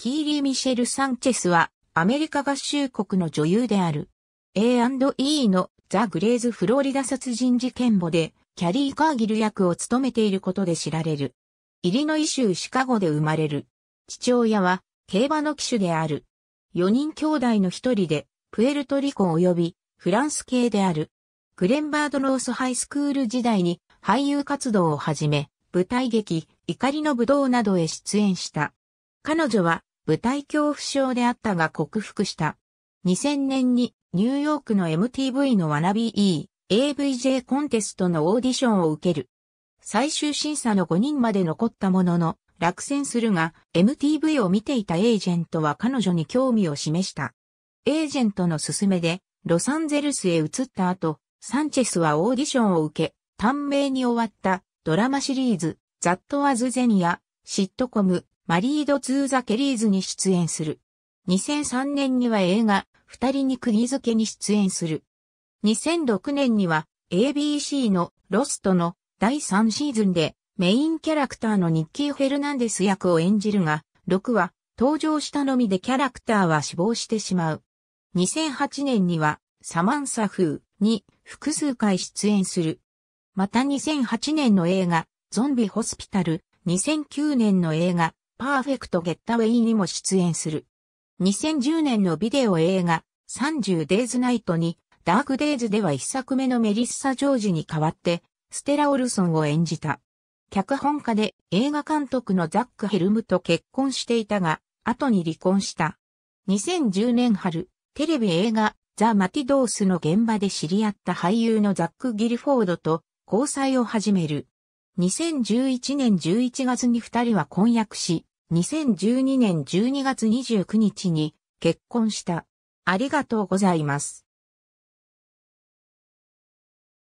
キーリー・ミシェル・サンチェスは、アメリカ合衆国の女優である。A&E のザ・グレーズ・フロリダ殺人事件簿で、キャリー・カーギル役を務めていることで知られる。イリノイ州シカゴで生まれる。父親は、競馬の騎手である。4人兄弟の一人で、プエルトリコ及び、フランス系である。グレンバード・ロースハイスクール時代に、俳優活動を始め、舞台劇、怒りの武道などへ出演した。彼女は、舞台恐怖症であったが克服した。2000年にニューヨークの MTV のワナビー AVJ コンテストのオーディションを受ける。最終審査の5人まで残ったものの、落選するが、MTV を見ていたエージェントは彼女に興味を示した。エージェントの勧めで、ロサンゼルスへ移った後、サンチェスはオーディションを受け、短命に終わったドラマシリーズ、ザット・アズ・ゼニア、シットコム、マリード・ツー・ザ・ケリーズに出演する。2003年には映画、二人に釘付けに出演する。2006年には ABC のロストの第3シーズンでメインキャラクターのニッキー・フェルナンデス役を演じるが、6は登場したのみでキャラクターは死亡してしまう。2008年にはサマンサ風に複数回出演する。また2008年の映画、ゾンビホスピタル、2009年の映画、パーフェクトゲッタウェイにも出演する。2010年のビデオ映画、30 days night に、ダークデイズでは一作目のメリッサ・ジョージに代わって、ステラ・オルソンを演じた。脚本家で映画監督のザック・ヘルムと結婚していたが、後に離婚した。2010年春、テレビ映画、ザ・マティドースの現場で知り合った俳優のザック・ギルフォードと交際を始める。2011年11月に二人は婚約し、2012年12月29日に結婚した。ありがとうございます。